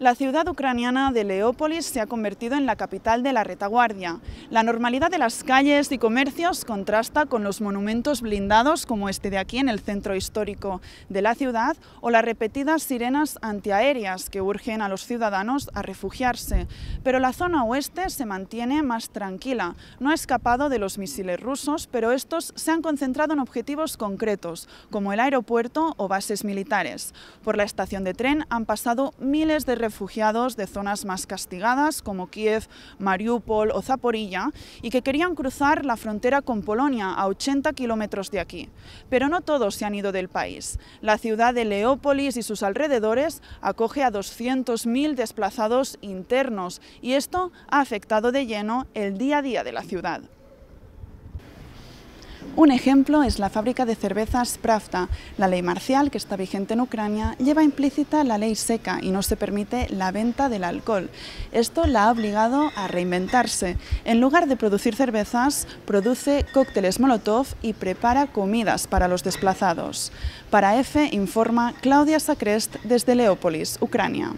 La ciudad ucraniana de Leópolis se ha convertido en la capital de la retaguardia. La normalidad de las calles y comercios contrasta con los monumentos blindados como este de aquí en el centro histórico de la ciudad o las repetidas sirenas antiaéreas que urgen a los ciudadanos a refugiarse. Pero la zona oeste se mantiene más tranquila. No ha escapado de los misiles rusos, pero estos se han concentrado en objetivos concretos, como el aeropuerto o bases militares. Por la estación de tren han pasado miles de refugiados de zonas más castigadas como Kiev, Mariupol o Zaporilla y que querían cruzar la frontera con Polonia a 80 kilómetros de aquí. Pero no todos se han ido del país. La ciudad de Leópolis y sus alrededores acoge a 200.000 desplazados internos y esto ha afectado de lleno el día a día de la ciudad. Un ejemplo es la fábrica de cervezas Pravda. La ley marcial, que está vigente en Ucrania, lleva implícita la ley seca y no se permite la venta del alcohol. Esto la ha obligado a reinventarse. En lugar de producir cervezas, produce cócteles Molotov y prepara comidas para los desplazados. Para EFE informa Claudia Sacrest desde Leópolis, Ucrania.